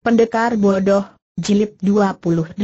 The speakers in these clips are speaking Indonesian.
Pendekar Bodoh, Jilid 28.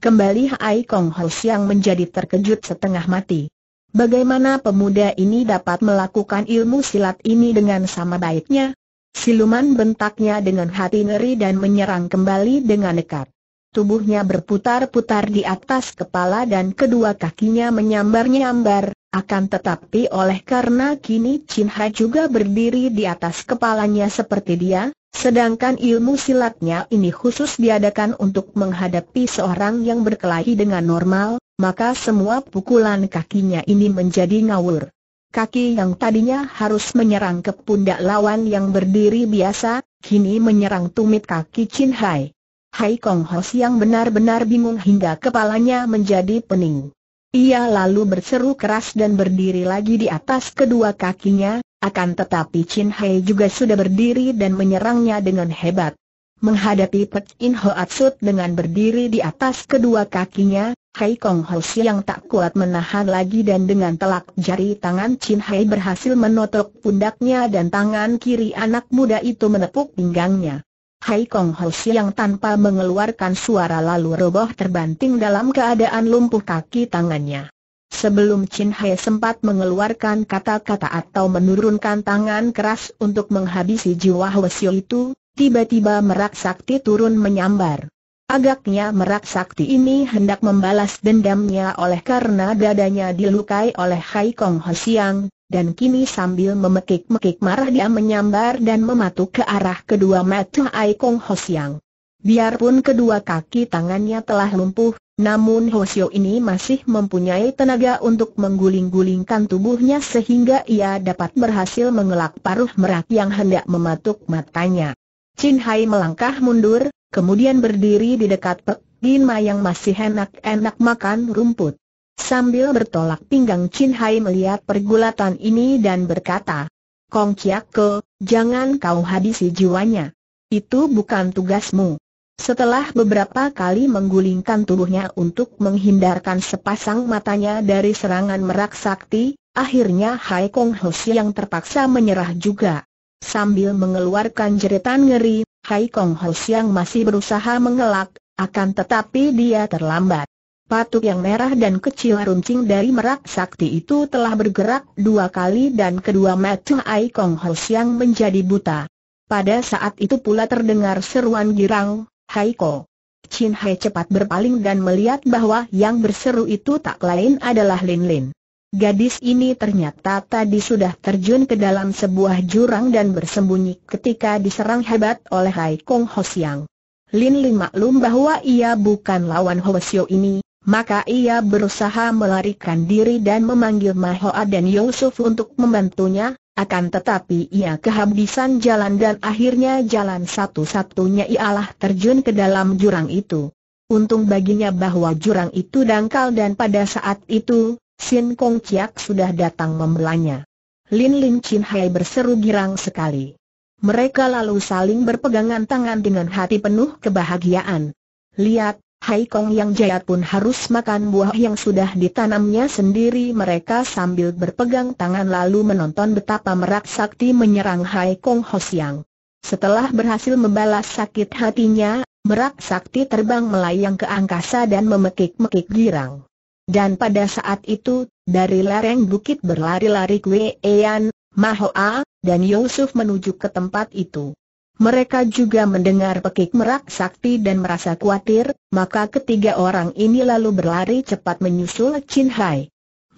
Kembali Hai Kong Ho Siang menjadi terkejut setengah mati. Bagaimana pemuda ini dapat melakukan ilmu silat ini dengan sama baiknya? Siluman bentaknya dengan hati ngeri dan menyerang kembali dengan nekat. Tubuhnya berputar-putar di atas kepala dan kedua kakinya menyambar-nyambar, akan tetapi oleh karena kini Chin Hai juga berdiri di atas kepalanya seperti dia, sedangkan ilmu silatnya ini khusus diadakan untuk menghadapi seorang yang berkelahi dengan normal, maka semua pukulan kakinya ini menjadi ngawur. Kaki yang tadinya harus menyerang ke pundak lawan yang berdiri biasa, kini menyerang tumit kaki Chin Hai. Hai Kong Hos yang benar-benar bingung hingga kepalanya menjadi pening. Ia lalu berseru keras dan berdiri lagi di atas kedua kakinya, akan tetapi Chin Hei juga sudah berdiri dan menyerangnya dengan hebat. Menghadapi Pek In Ho Atsut dengan berdiri di atas kedua kakinya, Hei Kong Ho yang tak kuat menahan lagi dan dengan telak jari tangan Chin Hei berhasil menotok pundaknya dan tangan kiri anak muda itu menepuk pinggangnya. Hai Kong Ho Siang tanpa mengeluarkan suara lalu roboh terbanting dalam keadaan lumpuh kaki tangannya. Sebelum Chin Hai sempat mengeluarkan kata-kata atau menurunkan tangan keras untuk menghabisi jiwa Siang itu, tiba-tiba merak sakti turun menyambar. Agaknya merak sakti ini hendak membalas dendamnya oleh karena dadanya dilukai oleh Hai Kong Ho Siang, dan kini sambil memekik-mekik marah dia menyambar dan mematuk ke arah kedua mata Ai Kong Ho Siang. Biarpun kedua kaki tangannya telah lumpuh, namun Siu ini masih mempunyai tenaga untuk mengguling-gulingkan tubuhnya sehingga ia dapat berhasil mengelak paruh merak yang hendak mematuk matanya. Chin Hai melangkah mundur, kemudian berdiri di dekat Pek Gin Ma yang masih enak-enak makan rumput. Sambil bertolak pinggang Chin Hai melihat pergulatan ini dan berkata, Kong Chiak Ke, jangan kau habisi jiwanya. Itu bukan tugasmu. Setelah beberapa kali menggulingkan tubuhnya untuk menghindarkan sepasang matanya dari serangan merak sakti, akhirnya Hai Kong Hoshi yang terpaksa menyerah juga. Sambil mengeluarkan jeritan ngeri, Hai Kong Hoshi yang masih berusaha mengelak, akan tetapi dia terlambat. Patuk yang merah dan kecil runcing dari merak sakti itu telah bergerak dua kali dan kedua mata Ai Kong Ho Siang menjadi buta. Pada saat itu pula terdengar seruan girang, Hai Ko. Chin Hai cepat berpaling dan melihat bahwa yang berseru itu tak lain adalah Lin Lin. Gadis ini ternyata tadi sudah terjun ke dalam sebuah jurang dan bersembunyi ketika diserang hebat oleh Hai Kong Ho Siang. Lin Lin maklum bahwa ia bukan lawan Siang ini, maka ia berusaha melarikan diri dan memanggil Mahoa dan Yusuf untuk membantunya, akan tetapi ia kehabisan jalan dan akhirnya jalan satu-satunya ialah terjun ke dalam jurang itu. Untung baginya bahwa jurang itu dangkal dan pada saat itu, Sin Kong Chiak sudah datang membelanya. Lin Lin Chin Hai berseru girang sekali. Mereka lalu saling berpegangan tangan dengan hati penuh kebahagiaan. Lihat, Hai Kong yang jaya pun harus makan buah yang sudah ditanamnya sendiri mereka sambil berpegang tangan lalu menonton betapa merak sakti menyerang Hai Kong Hosiang. Setelah berhasil membalas sakit hatinya, merak sakti terbang melayang ke angkasa dan memekik-mekik girang. Dan pada saat itu, dari lereng bukit berlari-lari Kwe Yan, Mahoa, dan Yusuf menuju ke tempat itu. Mereka juga mendengar pekik merak sakti dan merasa khawatir, maka ketiga orang ini lalu berlari cepat menyusul Chin Hai.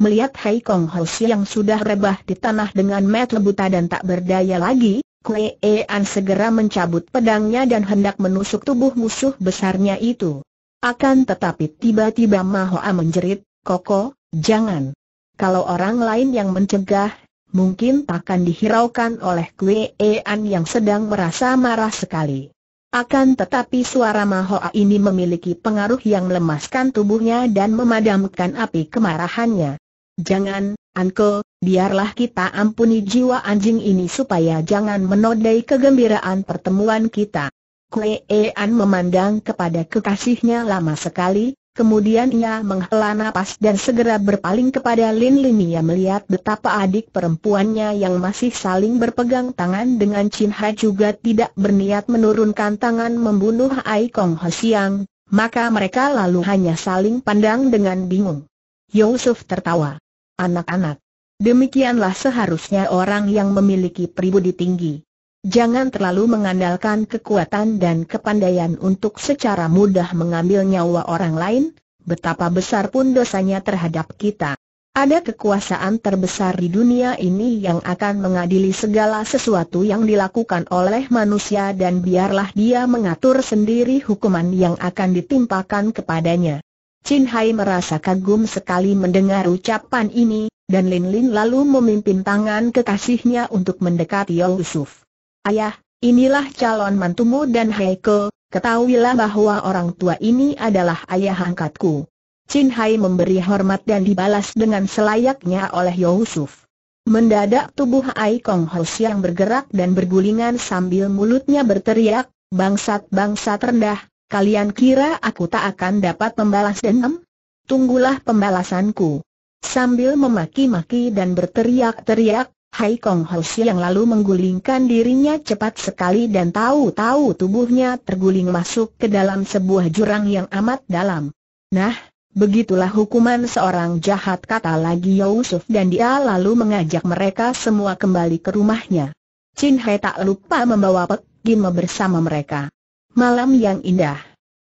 Melihat Hai Kong Ho yang sudah rebah di tanah dengan mata buta dan tak berdaya lagi, Kue An segera mencabut pedangnya dan hendak menusuk tubuh musuh besarnya itu. Akan tetapi tiba-tiba Mahoa menjerit, Koko, jangan. Kalau orang lain yang mencegah, mungkin takkan dihiraukan oleh Kue An yang sedang merasa marah sekali. Akan tetapi suara Mahoa ini memiliki pengaruh yang melemaskan tubuhnya dan memadamkan api kemarahannya. Jangan, Anko, biarlah kita ampuni jiwa anjing ini supaya jangan menodai kegembiraan pertemuan kita. Kue An memandang kepada kekasihnya lama sekali, Kemudian ia menghela nafas dan segera berpaling kepada Lin Lin Ia melihat betapa adik perempuannya yang masih saling berpegang tangan dengan Chin Ha juga tidak berniat menurunkan tangan membunuh Ai Kong Ho Siang, maka mereka lalu hanya saling pandang dengan bingung. Yusuf tertawa. Anak-anak, demikianlah seharusnya orang yang memiliki pribudi tinggi. Jangan terlalu mengandalkan kekuatan dan kepandaian untuk secara mudah mengambil nyawa orang lain, betapa besar pun dosanya terhadap kita. Ada kekuasaan terbesar di dunia ini yang akan mengadili segala sesuatu yang dilakukan oleh manusia dan biarlah dia mengatur sendiri hukuman yang akan ditimpakan kepadanya. Chin Hai merasa kagum sekali mendengar ucapan ini, dan Lin Lin lalu memimpin tangan kekasihnya untuk mendekati Yusuf. Ayah, inilah calon mantumu dan Heiko, ketahuilah bahwa orang tua ini adalah ayah angkatku. Chin Hai memberi hormat dan dibalas dengan selayaknya oleh Yusuf. Mendadak tubuh Ai Kong Ho yang bergerak dan bergulingan sambil mulutnya berteriak, bangsat-bangsat rendah, kalian kira aku tak akan dapat membalas dendam? Tunggulah pembalasanku. Sambil memaki-maki dan berteriak-teriak, Hai Kong Hoshi yang lalu menggulingkan dirinya cepat sekali dan tahu-tahu tubuhnya terguling masuk ke dalam sebuah jurang yang amat dalam. Nah, begitulah hukuman seorang jahat kata lagi Yusuf dan dia lalu mengajak mereka semua kembali ke rumahnya. Chin Hai tak lupa membawa Pek Gim bersama mereka. Malam yang indah.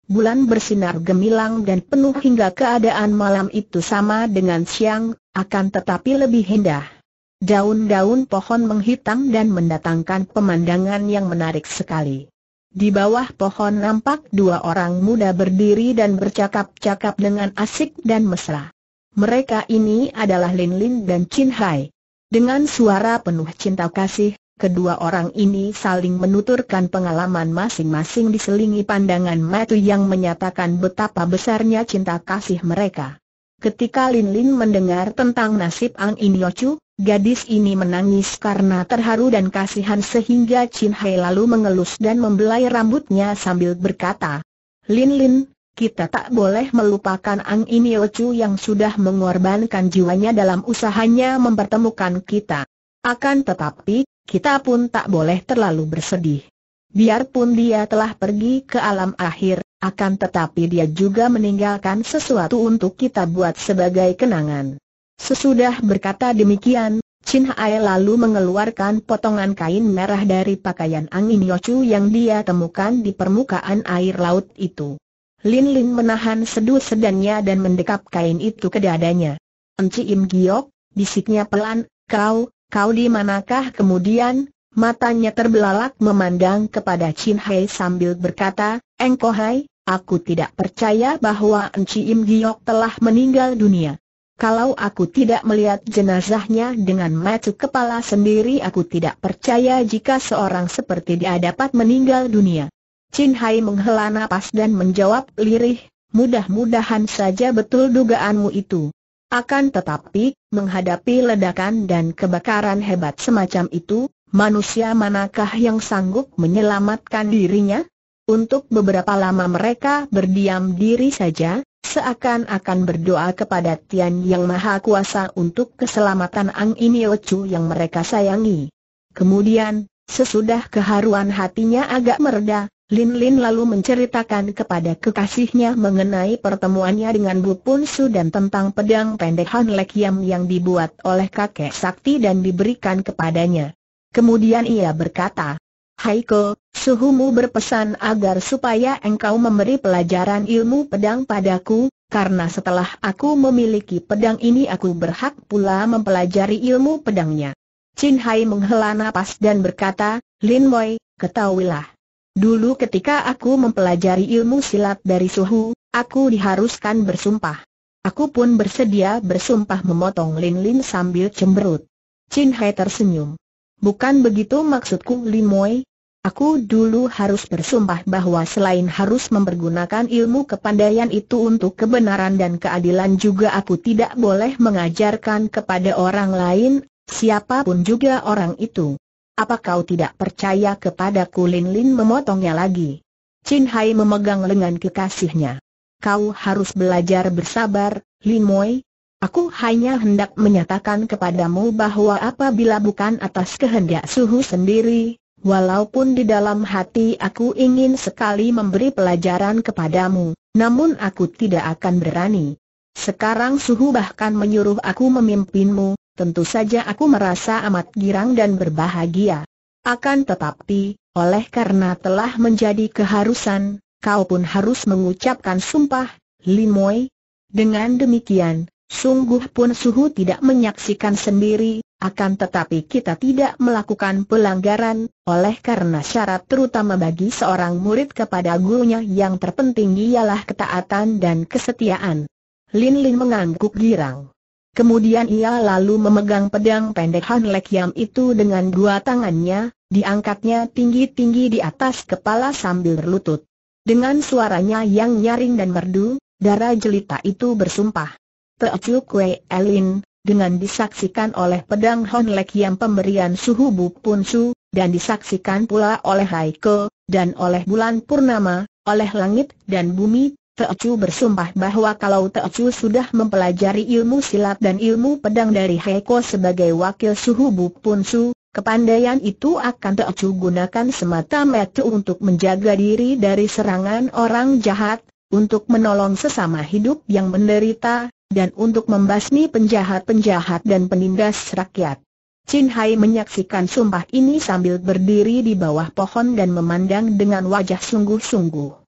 Bulan bersinar gemilang dan penuh hingga keadaan malam itu sama dengan siang, akan tetapi lebih indah. Daun-daun pohon menghitam dan mendatangkan pemandangan yang menarik sekali. Di bawah pohon nampak dua orang muda berdiri dan bercakap-cakap dengan asik dan mesra. Mereka ini adalah Lin Lin dan Chin Hai. Dengan suara penuh cinta kasih, kedua orang ini saling menuturkan pengalaman masing-masing diselingi pandangan mata yang menyatakan betapa besarnya cinta kasih mereka. Ketika Lin Lin mendengar tentang nasib Ang In Yochu, Gadis ini menangis karena terharu dan kasihan sehingga Chin Hai lalu mengelus dan membelai rambutnya sambil berkata, Lin Lin, kita tak boleh melupakan Ang Chu yang sudah mengorbankan jiwanya dalam usahanya mempertemukan kita. Akan tetapi, kita pun tak boleh terlalu bersedih. Biarpun dia telah pergi ke alam akhir, akan tetapi dia juga meninggalkan sesuatu untuk kita buat sebagai kenangan. Sesudah berkata demikian, Chin Hai lalu mengeluarkan potongan kain merah dari pakaian angin Yochu yang dia temukan di permukaan air laut itu. Lin Lin menahan seduh sedannya dan mendekap kain itu ke dadanya. Enci Im Giok, bisiknya pelan, kau, kau di manakah kemudian? Matanya terbelalak memandang kepada Chin Hai sambil berkata, Engko Hai, aku tidak percaya bahwa Enci Im Giok telah meninggal dunia. Kalau aku tidak melihat jenazahnya dengan mata kepala sendiri aku tidak percaya jika seorang seperti dia dapat meninggal dunia. Chin Hai menghela napas dan menjawab lirih, mudah-mudahan saja betul dugaanmu itu. Akan tetapi, menghadapi ledakan dan kebakaran hebat semacam itu, manusia manakah yang sanggup menyelamatkan dirinya? Untuk beberapa lama mereka berdiam diri saja, seakan-akan berdoa kepada Tian Yang Maha Kuasa untuk keselamatan Ang Inio yang mereka sayangi. Kemudian, sesudah keharuan hatinya agak mereda, Lin Lin lalu menceritakan kepada kekasihnya mengenai pertemuannya dengan Bu Pun Su dan tentang pedang pendek Han Lek Yam yang dibuat oleh kakek sakti dan diberikan kepadanya. Kemudian ia berkata, Haiko, Suhumu berpesan agar supaya engkau memberi pelajaran ilmu pedang padaku, karena setelah aku memiliki pedang ini aku berhak pula mempelajari ilmu pedangnya. Chin Hai menghela nafas dan berkata, Lin Moi, ketahuilah. Dulu ketika aku mempelajari ilmu silat dari Suhu, aku diharuskan bersumpah. Aku pun bersedia bersumpah memotong Lin Lin sambil cemberut. Chin Hai tersenyum. Bukan begitu maksudku Lin Moi, Aku dulu harus bersumpah bahwa selain harus mempergunakan ilmu kepandaian itu untuk kebenaran dan keadilan juga aku tidak boleh mengajarkan kepada orang lain, siapapun juga orang itu. Apa kau tidak percaya ku? Lin Lin memotongnya lagi? Chin Hai memegang lengan kekasihnya. Kau harus belajar bersabar, Lin Moi. Aku hanya hendak menyatakan kepadamu bahwa apabila bukan atas kehendak suhu sendiri, Walaupun di dalam hati aku ingin sekali memberi pelajaran kepadamu, namun aku tidak akan berani. Sekarang suhu bahkan menyuruh aku memimpinmu, tentu saja aku merasa amat girang dan berbahagia. Akan tetapi, oleh karena telah menjadi keharusan, kau pun harus mengucapkan sumpah, Limoy. Dengan demikian, sungguh pun suhu tidak menyaksikan sendiri, akan tetapi kita tidak melakukan pelanggaran, oleh karena syarat terutama bagi seorang murid kepada gurunya yang terpenting ialah ketaatan dan kesetiaan. Lin Lin mengangguk girang. Kemudian ia lalu memegang pedang pendek Han Lek Yam itu dengan dua tangannya, diangkatnya tinggi-tinggi di atas kepala sambil berlutut. Dengan suaranya yang nyaring dan merdu, darah jelita itu bersumpah. Teocu Kwe Elin, dengan disaksikan oleh pedang Honlek yang pemberian suhu Bu Pun Su, dan disaksikan pula oleh Haiko, dan oleh bulan purnama, oleh langit dan bumi, Teocu bersumpah bahwa kalau Teocu sudah mempelajari ilmu silat dan ilmu pedang dari Haiko sebagai wakil suhu Bu Pun Su, kepandaian itu akan Teocu gunakan semata-mata untuk menjaga diri dari serangan orang jahat, untuk menolong sesama hidup yang menderita, dan untuk membasmi penjahat-penjahat dan penindas rakyat. Chin Hai menyaksikan sumpah ini sambil berdiri di bawah pohon dan memandang dengan wajah sungguh-sungguh.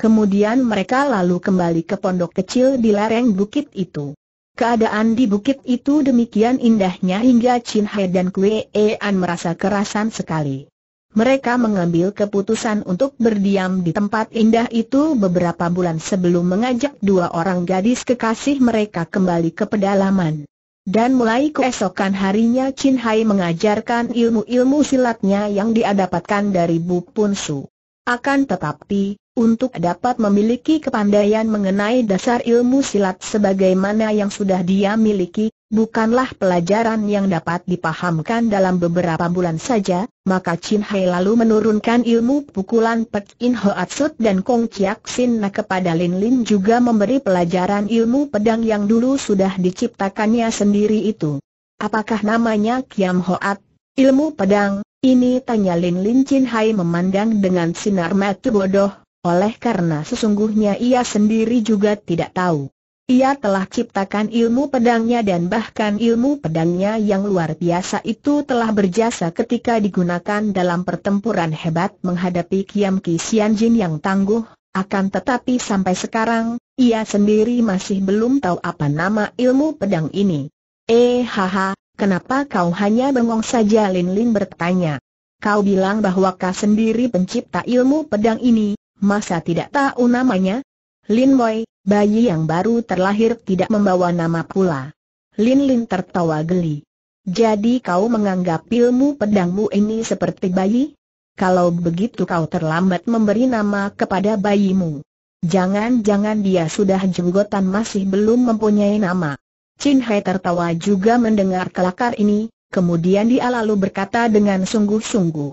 Kemudian mereka lalu kembali ke pondok kecil di lereng bukit itu. Keadaan di bukit itu demikian indahnya hingga Chin Hai dan Kue An merasa kerasan sekali mereka mengambil keputusan untuk berdiam di tempat indah itu beberapa bulan sebelum mengajak dua orang gadis kekasih mereka kembali ke pedalaman. Dan mulai keesokan harinya Chin Hai mengajarkan ilmu-ilmu silatnya yang diadapatkan dari Bu Pun Su. Akan tetapi, untuk dapat memiliki kepandaian mengenai dasar ilmu silat sebagaimana yang sudah dia miliki, bukanlah pelajaran yang dapat dipahamkan dalam beberapa bulan saja, maka Chin Hai lalu menurunkan ilmu pukulan Pek In Hoat Sut dan Kong Chiak Sin Na kepada Lin Lin juga memberi pelajaran ilmu pedang yang dulu sudah diciptakannya sendiri itu. Apakah namanya Kiam Hoat? Ilmu pedang, ini tanya Lin Lin Chin Hai memandang dengan sinar mata bodoh, oleh karena sesungguhnya ia sendiri juga tidak tahu. Ia telah ciptakan ilmu pedangnya dan bahkan ilmu pedangnya yang luar biasa itu telah berjasa ketika digunakan dalam pertempuran hebat menghadapi Kiam Ki Jin yang tangguh, akan tetapi sampai sekarang, ia sendiri masih belum tahu apa nama ilmu pedang ini. Eh haha, kenapa kau hanya bengong saja Lin Lin bertanya. Kau bilang bahwa kau sendiri pencipta ilmu pedang ini, masa tidak tahu namanya? Lin Boy, bayi yang baru terlahir tidak membawa nama pula. Lin Lin tertawa geli. Jadi kau menganggap ilmu pedangmu ini seperti bayi? Kalau begitu kau terlambat memberi nama kepada bayimu. Jangan-jangan dia sudah jenggotan masih belum mempunyai nama. Chin Hai tertawa juga mendengar kelakar ini, kemudian dia lalu berkata dengan sungguh-sungguh.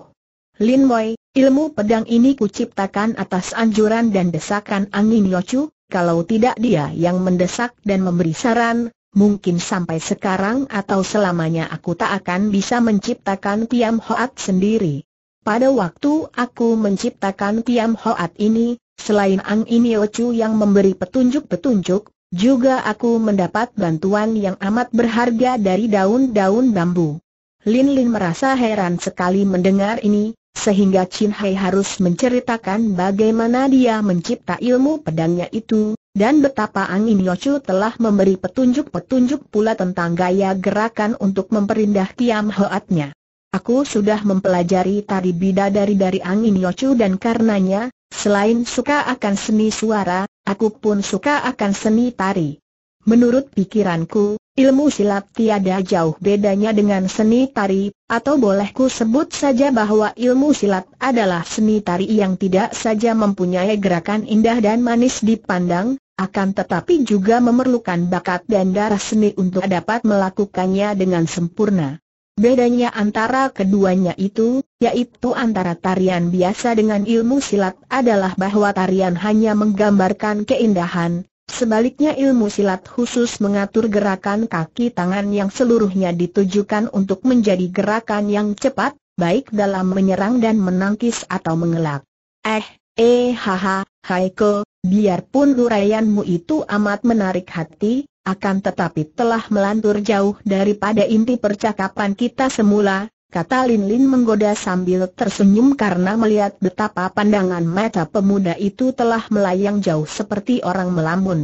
Lin Wei, ilmu pedang ini kuciptakan atas anjuran dan desakan angin Yochu, kalau tidak dia yang mendesak dan memberi saran, mungkin sampai sekarang atau selamanya aku tak akan bisa menciptakan Piam Hoat sendiri. Pada waktu aku menciptakan Piam Hoat ini, selain Ang Iniochu yang memberi petunjuk-petunjuk, juga aku mendapat bantuan yang amat berharga dari daun-daun bambu. Lin Lin merasa heran sekali mendengar ini, sehingga Chin Hai harus menceritakan bagaimana dia mencipta ilmu pedangnya itu, dan betapa Angin Yocu telah memberi petunjuk-petunjuk pula tentang gaya gerakan untuk memperindah Kiam Hoatnya. Aku sudah mempelajari tari bidadari dari Angin Yocu dan karenanya, selain suka akan seni suara, aku pun suka akan seni tari. Menurut pikiranku, Ilmu silat tiada jauh bedanya dengan seni tari, atau bolehku sebut saja bahwa ilmu silat adalah seni tari yang tidak saja mempunyai gerakan indah dan manis dipandang, akan tetapi juga memerlukan bakat dan darah seni untuk dapat melakukannya dengan sempurna. Bedanya antara keduanya itu, yaitu antara tarian biasa dengan ilmu silat adalah bahwa tarian hanya menggambarkan keindahan, Sebaliknya ilmu silat khusus mengatur gerakan kaki tangan yang seluruhnya ditujukan untuk menjadi gerakan yang cepat, baik dalam menyerang dan menangkis atau mengelak. Eh, eh haha, Haiko, biarpun uraianmu itu amat menarik hati, akan tetapi telah melantur jauh daripada inti percakapan kita semula, kata Lin Lin menggoda sambil tersenyum karena melihat betapa pandangan mata pemuda itu telah melayang jauh seperti orang melamun.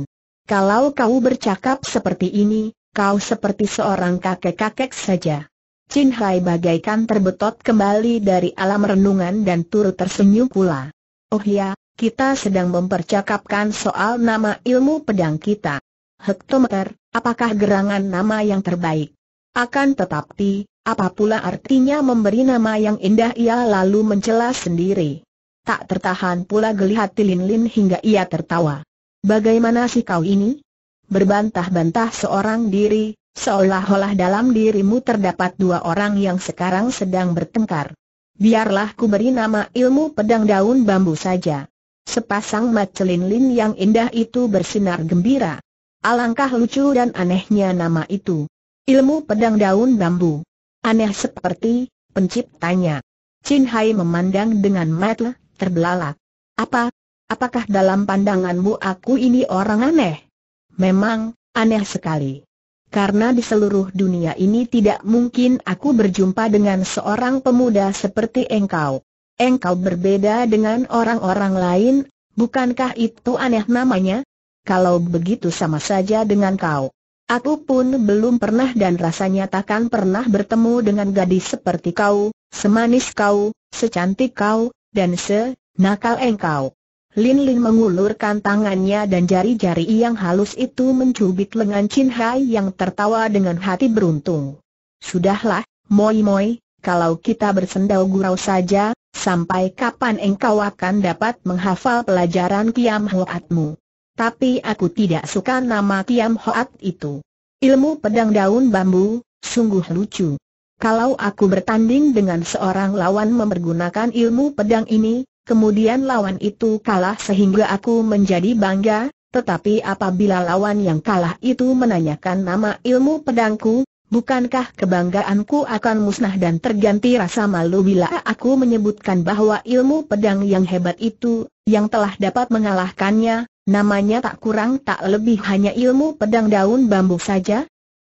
Kalau kau bercakap seperti ini, kau seperti seorang kakek-kakek saja. Chin Hai bagaikan terbetot kembali dari alam renungan dan turut tersenyum pula. Oh ya, kita sedang mempercakapkan soal nama ilmu pedang kita. Hektometer, apakah gerangan nama yang terbaik? Akan tetapi, apa pula artinya memberi nama yang indah ia lalu mencela sendiri. Tak tertahan pula gelihat Tilin Lin hingga ia tertawa. Bagaimana sih kau ini? Berbantah-bantah seorang diri, seolah-olah dalam dirimu terdapat dua orang yang sekarang sedang bertengkar. Biarlah ku beri nama ilmu pedang daun bambu saja. Sepasang mata Lin Lin yang indah itu bersinar gembira. Alangkah lucu dan anehnya nama itu. Ilmu pedang daun bambu. Aneh seperti, penciptanya. Chin Hai memandang dengan mata terbelalak. Apa? Apakah dalam pandanganmu aku ini orang aneh? Memang, aneh sekali. Karena di seluruh dunia ini tidak mungkin aku berjumpa dengan seorang pemuda seperti engkau. Engkau berbeda dengan orang-orang lain, bukankah itu aneh namanya? Kalau begitu sama saja dengan kau. Aku pun belum pernah dan rasanya takkan pernah bertemu dengan gadis seperti kau, semanis kau, secantik kau, dan se-nakal engkau. Lin Lin mengulurkan tangannya dan jari-jari yang halus itu mencubit lengan Chin Hai yang tertawa dengan hati beruntung. Sudahlah, Moi Moi, kalau kita bersendau gurau saja, sampai kapan engkau akan dapat menghafal pelajaran kiam hoatmu? tapi aku tidak suka nama Tiam Hoat itu. Ilmu pedang daun bambu, sungguh lucu. Kalau aku bertanding dengan seorang lawan mempergunakan ilmu pedang ini, kemudian lawan itu kalah sehingga aku menjadi bangga, tetapi apabila lawan yang kalah itu menanyakan nama ilmu pedangku, Bukankah kebanggaanku akan musnah dan terganti rasa malu bila aku menyebutkan bahwa ilmu pedang yang hebat itu, yang telah dapat mengalahkannya, Namanya tak kurang tak lebih hanya ilmu pedang daun bambu saja.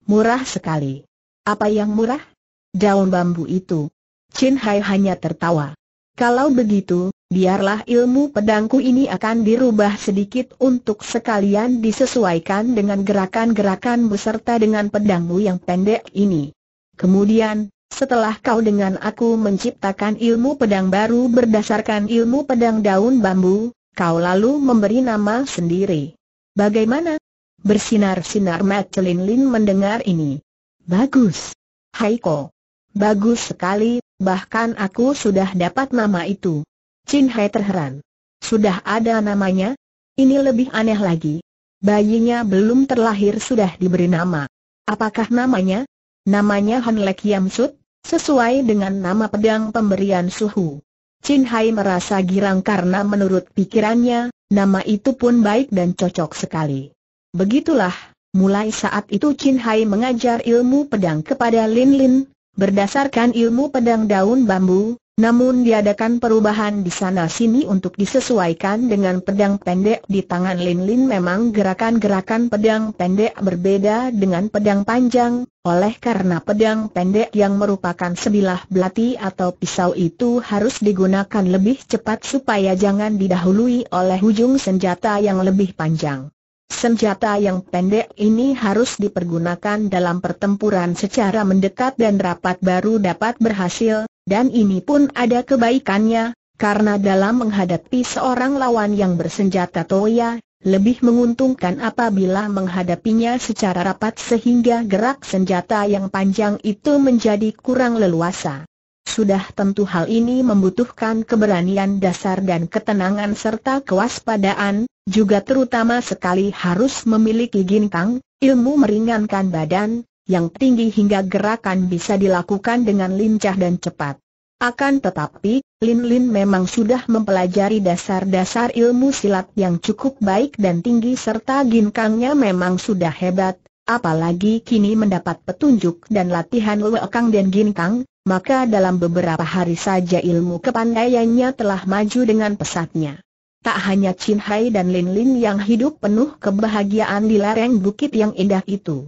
Murah sekali. Apa yang murah? Daun bambu itu. Chin Hai hanya tertawa. Kalau begitu, biarlah ilmu pedangku ini akan dirubah sedikit untuk sekalian disesuaikan dengan gerakan gerakan beserta dengan pedangmu yang pendek ini. Kemudian, setelah kau dengan aku menciptakan ilmu pedang baru berdasarkan ilmu pedang daun bambu, Kau lalu memberi nama sendiri. Bagaimana? Bersinar-sinar Madeline Lin mendengar ini. Bagus. Haiko. Bagus sekali, bahkan aku sudah dapat nama itu. Chin Hai terheran. Sudah ada namanya? Ini lebih aneh lagi. Bayinya belum terlahir sudah diberi nama. Apakah namanya? Namanya Han Lek Yam Sut, sesuai dengan nama pedang pemberian suhu. Chin Hai merasa girang karena menurut pikirannya, nama itu pun baik dan cocok sekali. Begitulah, mulai saat itu Chin Hai mengajar ilmu pedang kepada Lin Lin, berdasarkan ilmu pedang daun bambu, namun diadakan perubahan di sana-sini untuk disesuaikan dengan pedang pendek di tangan Lin Lin memang gerakan-gerakan pedang pendek berbeda dengan pedang panjang, oleh karena pedang pendek yang merupakan sebilah belati atau pisau itu harus digunakan lebih cepat supaya jangan didahului oleh ujung senjata yang lebih panjang. Senjata yang pendek ini harus dipergunakan dalam pertempuran secara mendekat dan rapat baru dapat berhasil, dan ini pun ada kebaikannya, karena dalam menghadapi seorang lawan yang bersenjata Toya, lebih menguntungkan apabila menghadapinya secara rapat sehingga gerak senjata yang panjang itu menjadi kurang leluasa. Sudah tentu hal ini membutuhkan keberanian dasar dan ketenangan serta kewaspadaan, juga terutama sekali harus memiliki ginkang, ilmu meringankan badan, yang tinggi hingga gerakan bisa dilakukan dengan lincah dan cepat. Akan tetapi, Lin Lin memang sudah mempelajari dasar-dasar ilmu silat yang cukup baik dan tinggi serta ginkangnya memang sudah hebat, apalagi kini mendapat petunjuk dan latihan Luekang dan ginkang, maka dalam beberapa hari saja ilmu kepandaiannya telah maju dengan pesatnya. Tak hanya Chin Hai dan Lin Lin yang hidup penuh kebahagiaan di lereng bukit yang indah itu.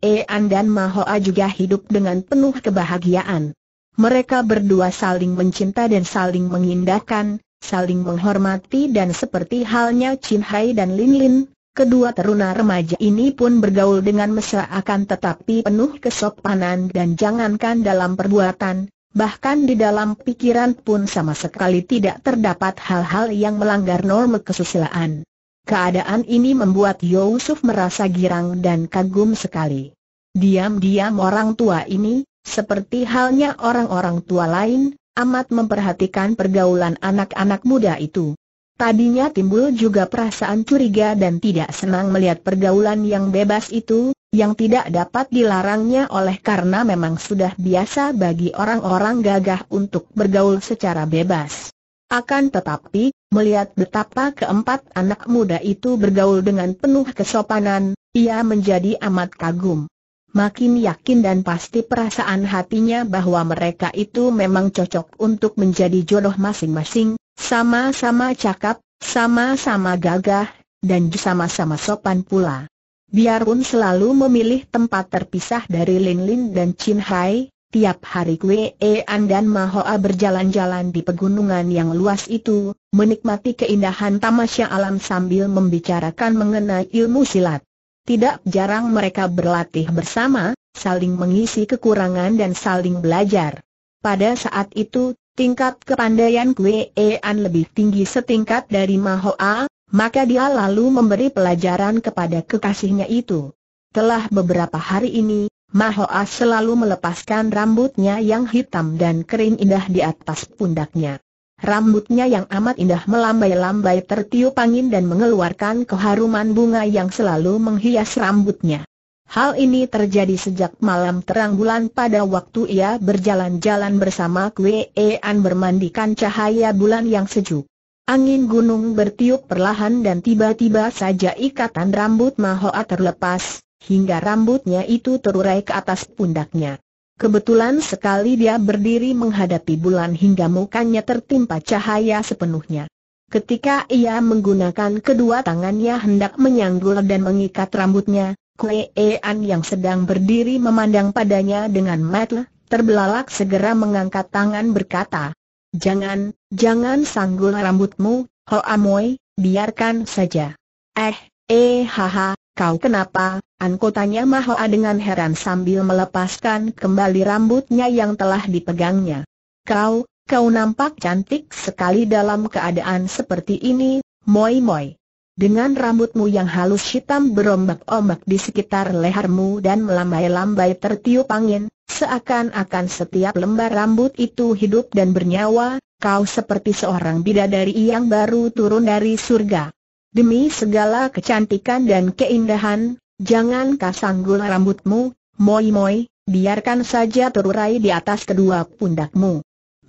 E An dan Mahoa juga hidup dengan penuh kebahagiaan. Mereka berdua saling mencinta dan saling mengindahkan, saling menghormati dan seperti halnya Chin Hai dan Lin Lin, kedua teruna remaja ini pun bergaul dengan mesra akan tetapi penuh kesopanan dan jangankan dalam perbuatan, bahkan di dalam pikiran pun sama sekali tidak terdapat hal-hal yang melanggar norma kesusilaan. Keadaan ini membuat Yusuf merasa girang dan kagum sekali. Diam-diam orang tua ini, seperti halnya orang-orang tua lain, amat memperhatikan pergaulan anak-anak muda itu. Tadinya timbul juga perasaan curiga dan tidak senang melihat pergaulan yang bebas itu, yang tidak dapat dilarangnya oleh karena memang sudah biasa bagi orang-orang gagah untuk bergaul secara bebas. Akan tetapi, Melihat betapa keempat anak muda itu bergaul dengan penuh kesopanan, ia menjadi amat kagum. Makin yakin dan pasti perasaan hatinya bahwa mereka itu memang cocok untuk menjadi jodoh masing-masing, sama-sama cakap, sama-sama gagah, dan sama-sama sopan pula. Biarpun selalu memilih tempat terpisah dari Lin Lin dan Chin Hai, Tiap hari An dan Mahoa berjalan-jalan di pegunungan yang luas itu, menikmati keindahan tamasya alam sambil membicarakan mengenai ilmu silat. Tidak jarang mereka berlatih bersama, saling mengisi kekurangan dan saling belajar. Pada saat itu, tingkat kepandaian An lebih tinggi setingkat dari Mahoa, maka dia lalu memberi pelajaran kepada kekasihnya itu. Telah beberapa hari ini, Mahoa selalu melepaskan rambutnya yang hitam dan kering indah di atas pundaknya. Rambutnya yang amat indah melambai-lambai tertiup angin dan mengeluarkan keharuman bunga yang selalu menghias rambutnya. Hal ini terjadi sejak malam terang bulan pada waktu ia berjalan-jalan bersama Kweean bermandikan cahaya bulan yang sejuk. Angin gunung bertiup perlahan dan tiba-tiba saja ikatan rambut Mahoa terlepas, hingga rambutnya itu terurai ke atas pundaknya. Kebetulan sekali dia berdiri menghadapi bulan hingga mukanya tertimpa cahaya sepenuhnya. Ketika ia menggunakan kedua tangannya hendak menyanggul dan mengikat rambutnya, Kue Ean yang sedang berdiri memandang padanya dengan mata terbelalak segera mengangkat tangan berkata, Jangan, jangan sanggul rambutmu, Ho Amoy, biarkan saja. Eh, eh haha, Kau kenapa? Anko tanya Mahoa dengan heran sambil melepaskan kembali rambutnya yang telah dipegangnya. Kau, kau nampak cantik sekali dalam keadaan seperti ini, Moi Moi. Dengan rambutmu yang halus hitam berombak-ombak di sekitar lehermu dan melambai-lambai tertiup angin, seakan-akan setiap lembar rambut itu hidup dan bernyawa, kau seperti seorang bidadari yang baru turun dari surga. Demi segala kecantikan dan keindahan, jangan kasanggul rambutmu, moi-moi, biarkan saja terurai di atas kedua pundakmu.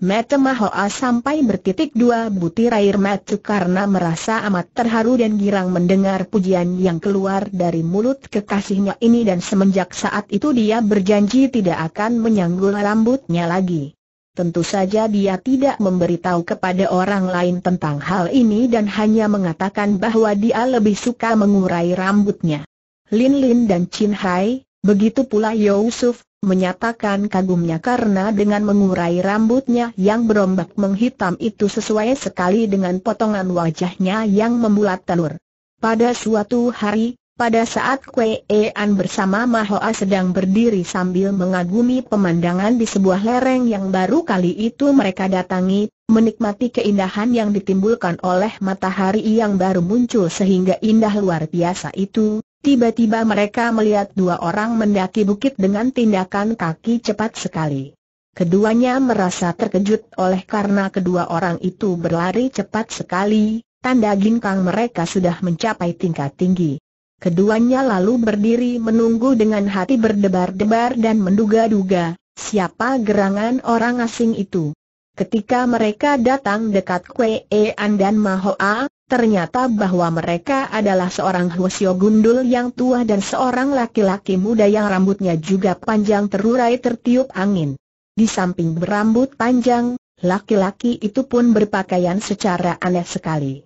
Mata Mahoa sampai bertitik dua butir air mata karena merasa amat terharu dan girang mendengar pujian yang keluar dari mulut kekasihnya ini dan semenjak saat itu dia berjanji tidak akan menyanggul rambutnya lagi. Tentu saja dia tidak memberitahu kepada orang lain tentang hal ini dan hanya mengatakan bahwa dia lebih suka mengurai rambutnya. Lin Lin dan Chin Hai, begitu pula Yusuf, menyatakan kagumnya karena dengan mengurai rambutnya yang berombak menghitam itu sesuai sekali dengan potongan wajahnya yang membulat telur. Pada suatu hari, pada saat Kue An bersama Mahoa sedang berdiri sambil mengagumi pemandangan di sebuah lereng yang baru kali itu mereka datangi, menikmati keindahan yang ditimbulkan oleh matahari yang baru muncul sehingga indah luar biasa itu, tiba-tiba mereka melihat dua orang mendaki bukit dengan tindakan kaki cepat sekali. Keduanya merasa terkejut oleh karena kedua orang itu berlari cepat sekali, tanda ginkang mereka sudah mencapai tingkat tinggi. Keduanya lalu berdiri menunggu dengan hati berdebar-debar dan menduga-duga, siapa gerangan orang asing itu. Ketika mereka datang dekat Kwee An dan Mahoa, ternyata bahwa mereka adalah seorang Hwasyo Gundul yang tua dan seorang laki-laki muda yang rambutnya juga panjang terurai tertiup angin. Di samping berambut panjang, laki-laki itu pun berpakaian secara aneh sekali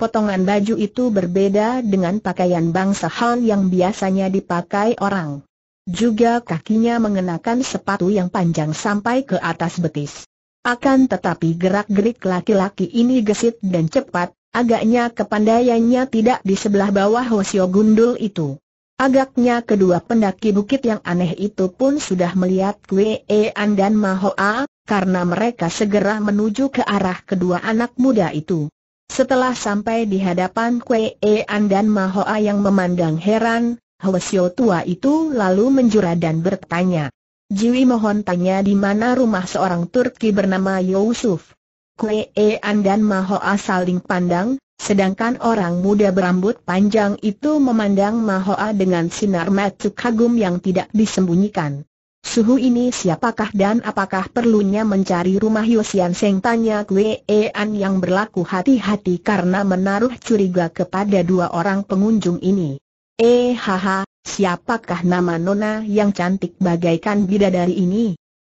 potongan baju itu berbeda dengan pakaian bangsa Han yang biasanya dipakai orang. Juga kakinya mengenakan sepatu yang panjang sampai ke atas betis. Akan tetapi gerak-gerik laki-laki ini gesit dan cepat, agaknya kepandaiannya tidak di sebelah bawah Hosio Gundul itu. Agaknya kedua pendaki bukit yang aneh itu pun sudah melihat Kwe An dan Mahoa, karena mereka segera menuju ke arah kedua anak muda itu. Setelah sampai di hadapan Kue An dan Mahoa yang memandang heran, Hwasyo tua itu lalu menjura dan bertanya. Jiwi mohon tanya di mana rumah seorang Turki bernama Yusuf. Kue An dan Mahoa saling pandang, sedangkan orang muda berambut panjang itu memandang Mahoa dengan sinar mata kagum yang tidak disembunyikan. Suhu ini siapakah dan apakah perlunya mencari rumah Yosian Seng tanya Kwe An yang berlaku hati-hati karena menaruh curiga kepada dua orang pengunjung ini. Eh haha, siapakah nama Nona yang cantik bagaikan bidadari ini?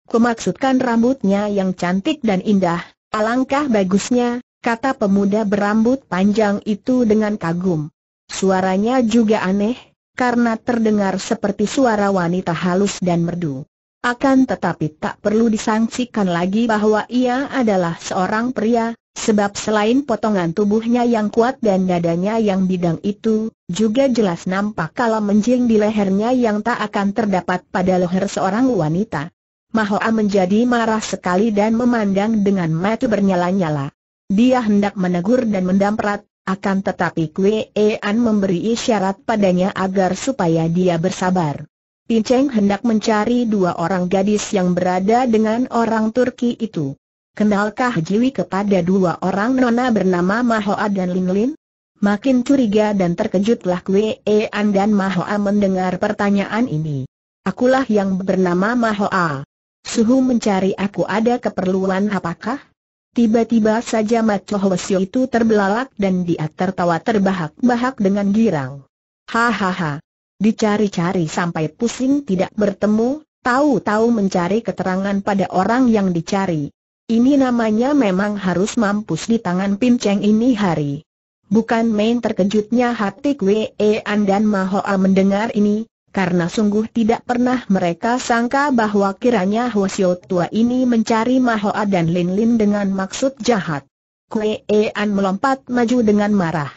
Kemaksudkan rambutnya yang cantik dan indah, alangkah bagusnya, kata pemuda berambut panjang itu dengan kagum. Suaranya juga aneh, karena terdengar seperti suara wanita halus dan merdu. Akan tetapi tak perlu disangsikan lagi bahwa ia adalah seorang pria, sebab selain potongan tubuhnya yang kuat dan dadanya yang bidang itu, juga jelas nampak kalau menjing di lehernya yang tak akan terdapat pada leher seorang wanita. Mahoa menjadi marah sekali dan memandang dengan mata bernyala-nyala. Dia hendak menegur dan mendamprat, akan tetapi Kue An memberi isyarat padanya agar supaya dia bersabar. Pin Cheng hendak mencari dua orang gadis yang berada dengan orang Turki itu. Kenalkah Jiwi kepada dua orang nona bernama Mahoa dan Linlin? Makin curiga dan terkejutlah Kue An dan Mahoa mendengar pertanyaan ini. Akulah yang bernama Mahoa. Suhu mencari aku ada keperluan apakah? Tiba-tiba saja Mat Hwasyo itu terbelalak dan dia tertawa terbahak-bahak dengan girang. Hahaha. Dicari-cari sampai pusing tidak bertemu, tahu-tahu mencari keterangan pada orang yang dicari. Ini namanya memang harus mampus di tangan Cheng ini hari. Bukan main terkejutnya hati Kwe An dan Mahoa mendengar ini, karena sungguh tidak pernah mereka sangka bahwa kiranya Hwasyo tua ini mencari Mahoa dan Lin Lin dengan maksud jahat. Kue An melompat maju dengan marah.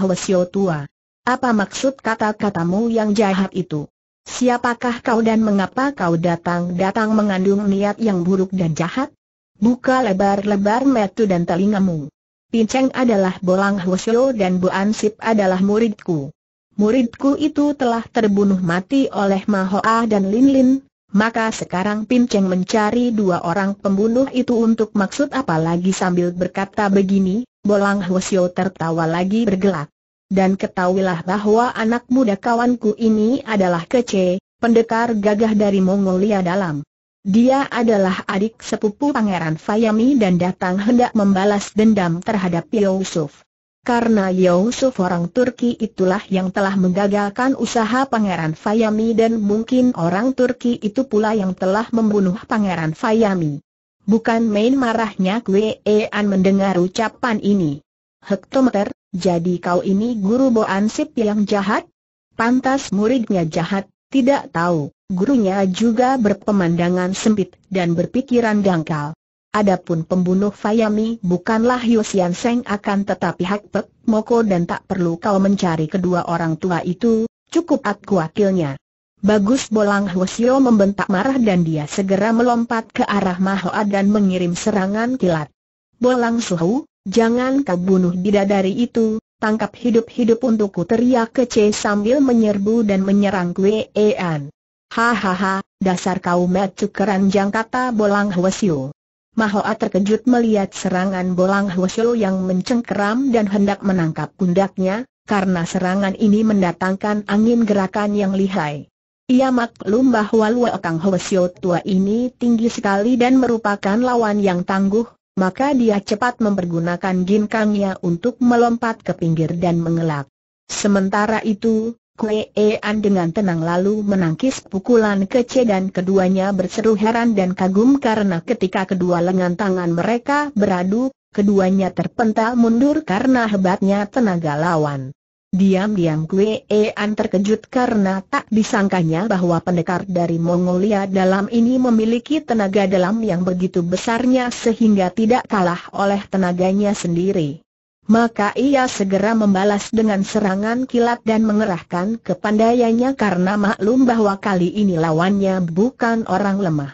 Hwasyo tua, apa maksud kata-katamu yang jahat itu? Siapakah kau dan mengapa kau datang-datang mengandung niat yang buruk dan jahat? Buka lebar-lebar metu dan telingamu. Pinceng adalah bolang Hwasyo dan Bu Ansip adalah muridku muridku itu telah terbunuh mati oleh Mahoa dan Lin Lin, maka sekarang Pin Cheng mencari dua orang pembunuh itu untuk maksud apa lagi sambil berkata begini, Bolang Hwasyo tertawa lagi bergelak. Dan ketahuilah bahwa anak muda kawanku ini adalah Kece, pendekar gagah dari Mongolia dalam. Dia adalah adik sepupu Pangeran Fayami dan datang hendak membalas dendam terhadap Yusuf karena Yusuf orang Turki itulah yang telah menggagalkan usaha Pangeran Fayami dan mungkin orang Turki itu pula yang telah membunuh Pangeran Fayami. Bukan main marahnya Kwean mendengar ucapan ini. Hektometer, jadi kau ini guru Boansip yang jahat? Pantas muridnya jahat, tidak tahu, gurunya juga berpemandangan sempit dan berpikiran dangkal. Adapun pembunuh Fayami bukanlah Yosian Seng akan tetapi Hak Pek, Moko dan tak perlu kau mencari kedua orang tua itu, cukup aku wakilnya. Bagus Bolang Hwasyo membentak marah dan dia segera melompat ke arah Mahoa dan mengirim serangan kilat. Bolang Suhu, jangan kau bunuh bidadari itu, tangkap hidup-hidup untukku teriak kece sambil menyerbu dan menyerang Kwe Ean. Hahaha, dasar kau metu keranjang kata Bolang Hwasyo. Mahoa terkejut melihat serangan bolang Hwasyo yang mencengkeram dan hendak menangkap pundaknya, karena serangan ini mendatangkan angin gerakan yang lihai. Ia maklum bahwa Lua Kang Hwasyo tua ini tinggi sekali dan merupakan lawan yang tangguh, maka dia cepat mempergunakan ginkangnya untuk melompat ke pinggir dan mengelak. Sementara itu, Kue Ean dengan tenang lalu menangkis pukulan kece dan keduanya berseru heran dan kagum karena ketika kedua lengan tangan mereka beradu, keduanya terpental mundur karena hebatnya tenaga lawan. Diam-diam Kue Ean terkejut karena tak disangkanya bahwa pendekar dari Mongolia dalam ini memiliki tenaga dalam yang begitu besarnya sehingga tidak kalah oleh tenaganya sendiri maka ia segera membalas dengan serangan kilat dan mengerahkan kepandaiannya karena maklum bahwa kali ini lawannya bukan orang lemah.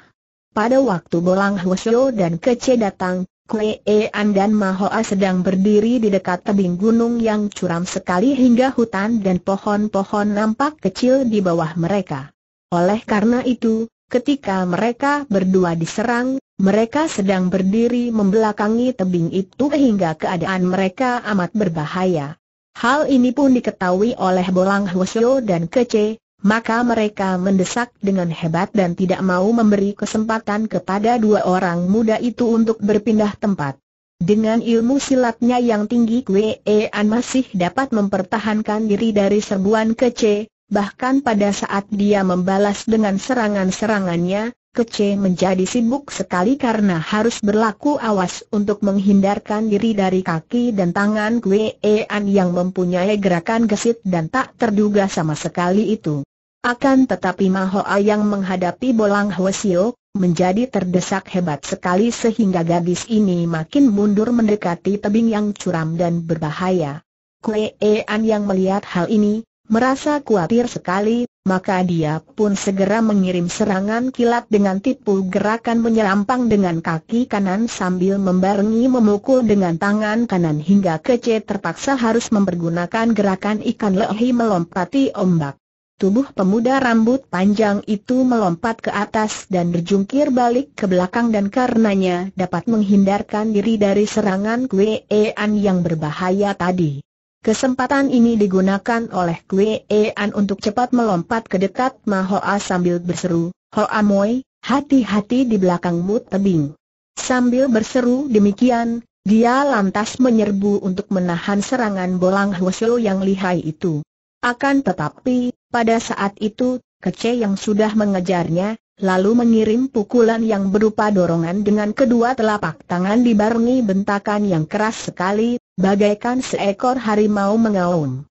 Pada waktu Bolang Hwasyo dan Kece datang, Kue An dan Mahoa sedang berdiri di dekat tebing gunung yang curam sekali hingga hutan dan pohon-pohon nampak kecil di bawah mereka. Oleh karena itu, Ketika mereka berdua diserang, mereka sedang berdiri membelakangi tebing itu hingga keadaan mereka amat berbahaya. Hal ini pun diketahui oleh Bolang Hwasyo dan Kece, maka mereka mendesak dengan hebat dan tidak mau memberi kesempatan kepada dua orang muda itu untuk berpindah tempat. Dengan ilmu silatnya yang tinggi Kwe An masih dapat mempertahankan diri dari serbuan Kece, bahkan pada saat dia membalas dengan serangan-serangannya, Kece menjadi sibuk sekali karena harus berlaku awas untuk menghindarkan diri dari kaki dan tangan Kweean yang mempunyai gerakan gesit dan tak terduga sama sekali itu. Akan tetapi Mahoa yang menghadapi bolang Hwasio, menjadi terdesak hebat sekali sehingga gadis ini makin mundur mendekati tebing yang curam dan berbahaya. Kweean yang melihat hal ini, Merasa khawatir sekali, maka dia pun segera mengirim serangan kilat dengan tipu gerakan menyerampang dengan kaki kanan sambil membarengi memukul dengan tangan kanan hingga kece terpaksa harus mempergunakan gerakan ikan lehi melompati ombak. Tubuh pemuda rambut panjang itu melompat ke atas dan berjungkir balik ke belakang dan karenanya dapat menghindarkan diri dari serangan kuean yang berbahaya tadi. Kesempatan ini digunakan oleh Kwe An untuk cepat melompat ke dekat Mahoa sambil berseru, Hoa Moi, hati-hati di belakangmu tebing. Sambil berseru demikian, dia lantas menyerbu untuk menahan serangan bolang Hwasyo yang lihai itu. Akan tetapi, pada saat itu, Kece yang sudah mengejarnya, lalu mengirim pukulan yang berupa dorongan dengan kedua telapak tangan dibarengi bentakan yang keras sekali, bagaikan seekor harimau mengaum.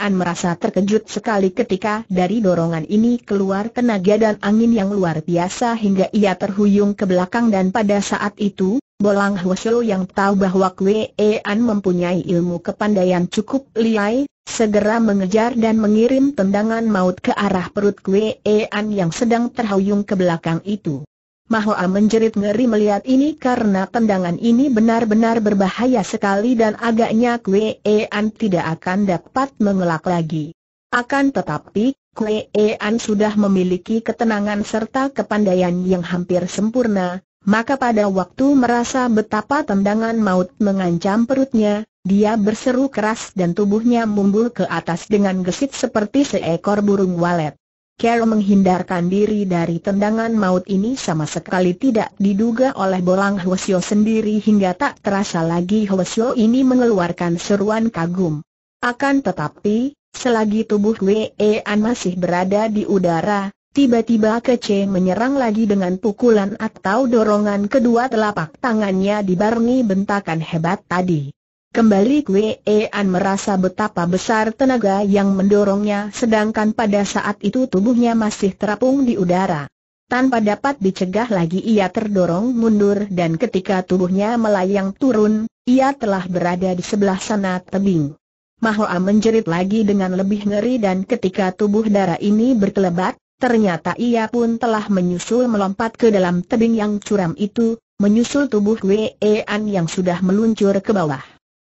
an merasa terkejut sekali ketika dari dorongan ini keluar tenaga dan angin yang luar biasa hingga ia terhuyung ke belakang dan pada saat itu, Bolang Hwasyo yang tahu bahwa Kwe An mempunyai ilmu kepandaian cukup liai, segera mengejar dan mengirim tendangan maut ke arah perut Kwe An yang sedang terhuyung ke belakang itu. Mahoa menjerit ngeri melihat ini karena tendangan ini benar-benar berbahaya sekali dan agaknya Kue An tidak akan dapat mengelak lagi. Akan tetapi, Kue An sudah memiliki ketenangan serta kepandaian yang hampir sempurna, maka pada waktu merasa betapa tendangan maut mengancam perutnya, dia berseru keras dan tubuhnya mumbul ke atas dengan gesit seperti seekor burung walet. Carol menghindarkan diri dari tendangan maut ini sama sekali tidak diduga oleh Bolang Hwasyo sendiri hingga tak terasa lagi Hwasyo ini mengeluarkan seruan kagum. Akan tetapi, selagi tubuh Wei An masih berada di udara, Tiba-tiba Kece menyerang lagi dengan pukulan atau dorongan kedua telapak tangannya dibarengi bentakan hebat tadi. Kembali Kwee An merasa betapa besar tenaga yang mendorongnya sedangkan pada saat itu tubuhnya masih terapung di udara. Tanpa dapat dicegah lagi ia terdorong mundur dan ketika tubuhnya melayang turun, ia telah berada di sebelah sana tebing. Mahoa menjerit lagi dengan lebih ngeri dan ketika tubuh darah ini berkelebat, Ternyata ia pun telah menyusul melompat ke dalam tebing yang curam itu, menyusul tubuh Wei An yang sudah meluncur ke bawah.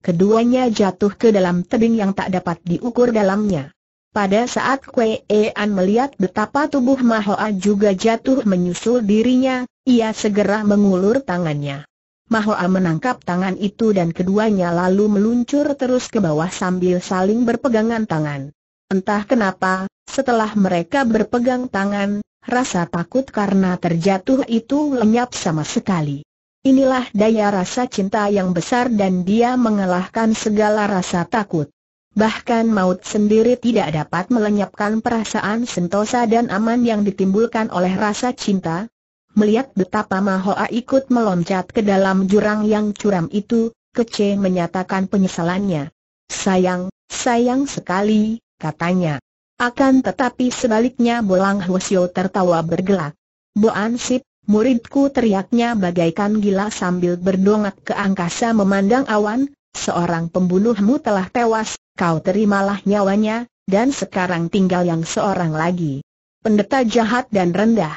Keduanya jatuh ke dalam tebing yang tak dapat diukur dalamnya. Pada saat Wei An melihat betapa tubuh Mahoa juga jatuh menyusul dirinya, ia segera mengulur tangannya. Mahoa menangkap tangan itu dan keduanya lalu meluncur terus ke bawah sambil saling berpegangan tangan. Entah kenapa, setelah mereka berpegang tangan, rasa takut karena terjatuh itu lenyap sama sekali. Inilah daya rasa cinta yang besar dan dia mengalahkan segala rasa takut. Bahkan maut sendiri tidak dapat melenyapkan perasaan sentosa dan aman yang ditimbulkan oleh rasa cinta. Melihat betapa Mahoa ikut meloncat ke dalam jurang yang curam itu, Kece menyatakan penyesalannya. Sayang, sayang sekali, katanya. Akan tetapi sebaliknya Bolang Hwasyo tertawa bergelak. Bu Ansip, muridku teriaknya bagaikan gila sambil berdongak ke angkasa memandang awan, seorang pembunuhmu telah tewas, kau terimalah nyawanya, dan sekarang tinggal yang seorang lagi. Pendeta jahat dan rendah.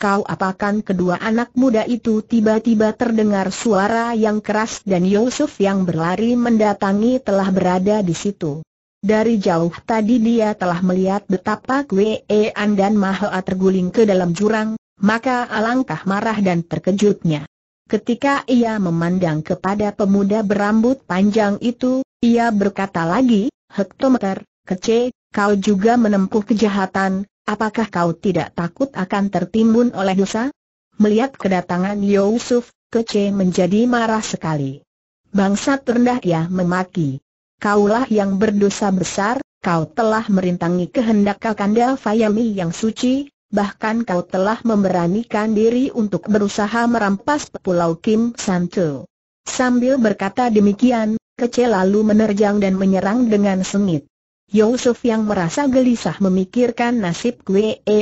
Kau apakan kedua anak muda itu tiba-tiba terdengar suara yang keras dan Yusuf yang berlari mendatangi telah berada di situ. Dari jauh tadi dia telah melihat betapa An dan Mahoa terguling ke dalam jurang, maka alangkah marah dan terkejutnya. Ketika ia memandang kepada pemuda berambut panjang itu, ia berkata lagi, Hektometer, kece, kau juga menempuh kejahatan, apakah kau tidak takut akan tertimbun oleh dosa? Melihat kedatangan Yusuf, kece menjadi marah sekali. Bangsa terendah ia memaki kaulah yang berdosa besar, kau telah merintangi kehendak Kakanda Fayami yang suci, bahkan kau telah memberanikan diri untuk berusaha merampas Pulau Kim Santo. Sambil berkata demikian, kecil lalu menerjang dan menyerang dengan sengit. Yusuf yang merasa gelisah memikirkan nasib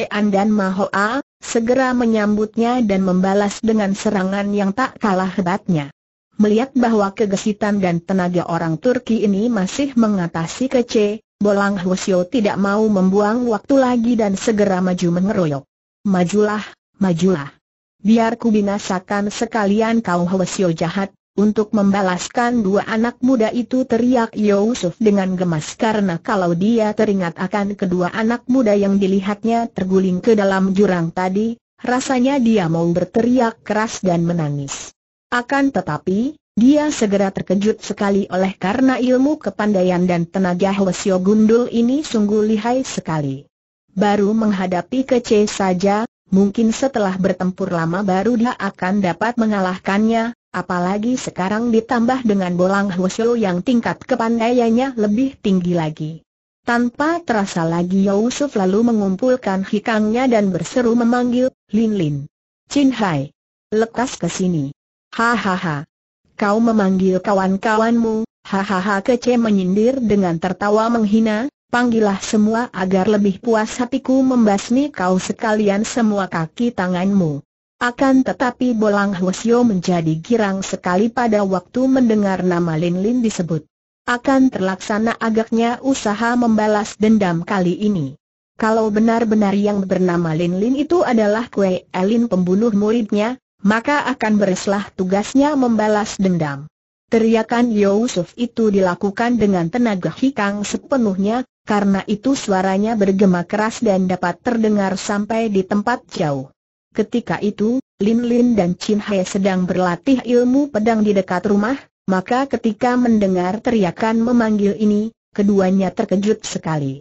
An dan Mahoa, segera menyambutnya dan membalas dengan serangan yang tak kalah hebatnya. Melihat bahwa kegesitan dan tenaga orang Turki ini masih mengatasi kece, Bolang Husio tidak mau membuang waktu lagi dan segera maju mengeroyok. Majulah, majulah. Biar ku binasakan sekalian kau Husio jahat, untuk membalaskan dua anak muda itu teriak Yusuf dengan gemas karena kalau dia teringat akan kedua anak muda yang dilihatnya terguling ke dalam jurang tadi, rasanya dia mau berteriak keras dan menangis. Akan tetapi, dia segera terkejut sekali oleh karena ilmu kepandaian dan tenaga Hwasyo Gundul ini sungguh lihai sekali. Baru menghadapi kece saja, mungkin setelah bertempur lama baru dia akan dapat mengalahkannya, apalagi sekarang ditambah dengan bolang Hwasyo yang tingkat kepandaiannya lebih tinggi lagi. Tanpa terasa lagi Yusuf lalu mengumpulkan hikangnya dan berseru memanggil, Lin Lin. Chin Hai. Lekas ke sini. Hahaha. Kau memanggil kawan-kawanmu, hahaha kece menyindir dengan tertawa menghina, panggillah semua agar lebih puas hatiku membasmi kau sekalian semua kaki tanganmu. Akan tetapi Bolang Hwasyo menjadi girang sekali pada waktu mendengar nama Lin Lin disebut. Akan terlaksana agaknya usaha membalas dendam kali ini. Kalau benar-benar yang bernama Lin Lin itu adalah Kue Elin pembunuh muridnya, maka akan bereslah tugasnya membalas dendam. Teriakan Yusuf itu dilakukan dengan tenaga hikang sepenuhnya, karena itu suaranya bergema keras dan dapat terdengar sampai di tempat jauh. Ketika itu, Lin Lin dan Chin Hai sedang berlatih ilmu pedang di dekat rumah, maka ketika mendengar teriakan memanggil ini, keduanya terkejut sekali.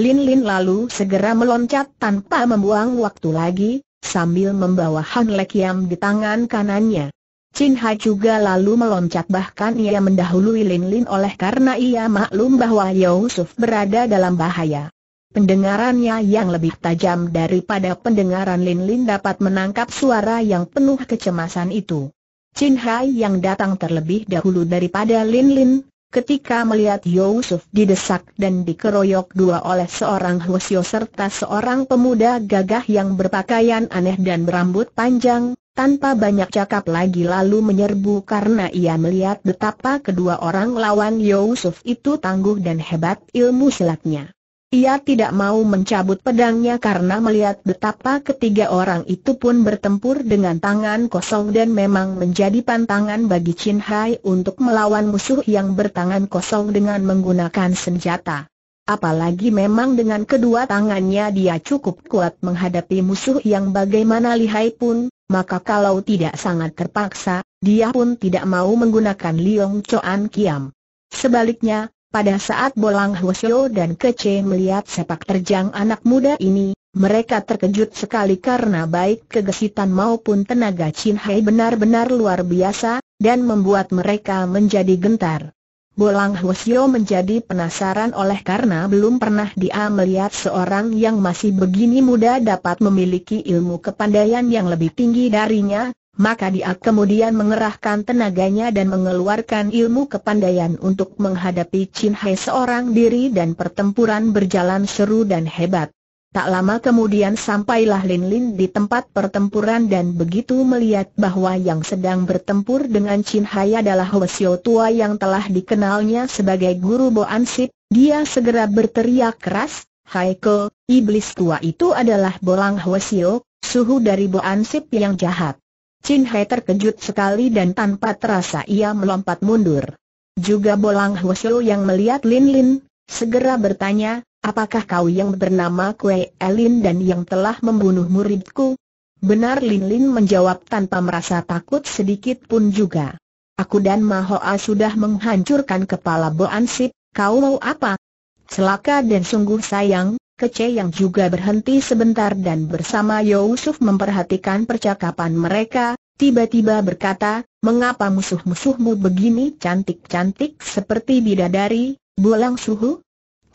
Lin Lin lalu segera meloncat tanpa membuang waktu lagi, sambil membawa Han Lek di tangan kanannya. Chin Hai juga lalu meloncat bahkan ia mendahului Lin Lin oleh karena ia maklum bahwa Yusuf berada dalam bahaya. Pendengarannya yang lebih tajam daripada pendengaran Lin Lin dapat menangkap suara yang penuh kecemasan itu. Chin Hai yang datang terlebih dahulu daripada Lin Lin, Ketika melihat Yusuf didesak dan dikeroyok dua oleh seorang Hwasyo serta seorang pemuda gagah yang berpakaian aneh dan berambut panjang, tanpa banyak cakap lagi lalu menyerbu karena ia melihat betapa kedua orang lawan Yusuf itu tangguh dan hebat ilmu silatnya. Ia tidak mau mencabut pedangnya karena melihat betapa ketiga orang itu pun bertempur dengan tangan kosong dan memang menjadi pantangan bagi Chin Hai untuk melawan musuh yang bertangan kosong dengan menggunakan senjata. Apalagi memang dengan kedua tangannya dia cukup kuat menghadapi musuh yang bagaimana lihai pun, maka kalau tidak sangat terpaksa, dia pun tidak mau menggunakan Liong Choan Kiam. Sebaliknya, pada saat Bolang Hwasyo dan Kece melihat sepak terjang anak muda ini, mereka terkejut sekali karena baik kegesitan maupun tenaga Chin Hai benar-benar luar biasa, dan membuat mereka menjadi gentar. Bolang Hwasyo menjadi penasaran oleh karena belum pernah dia melihat seorang yang masih begini muda dapat memiliki ilmu kepandaian yang lebih tinggi darinya, maka dia kemudian mengerahkan tenaganya dan mengeluarkan ilmu kepandaian untuk menghadapi Chin Hai seorang diri dan pertempuran berjalan seru dan hebat. Tak lama kemudian sampailah Lin Lin di tempat pertempuran dan begitu melihat bahwa yang sedang bertempur dengan Chin Hai adalah Hwasyo tua yang telah dikenalnya sebagai guru Boan Sip, dia segera berteriak keras, Hai Haiko, iblis tua itu adalah bolang Hwasyo, suhu dari Boan Sip yang jahat. Chin Hai terkejut sekali dan tanpa terasa ia melompat mundur. Juga Bolang Hwasyo yang melihat Lin Lin, segera bertanya, apakah kau yang bernama Kue Elin dan yang telah membunuh muridku? Benar Lin Lin menjawab tanpa merasa takut sedikit pun juga. Aku dan Mahoa sudah menghancurkan kepala Boansip, kau mau apa? Celaka dan sungguh sayang, Kece yang juga berhenti sebentar dan bersama Yusuf memperhatikan percakapan mereka, tiba-tiba berkata, mengapa musuh-musuhmu begini cantik-cantik seperti bidadari, bolang suhu?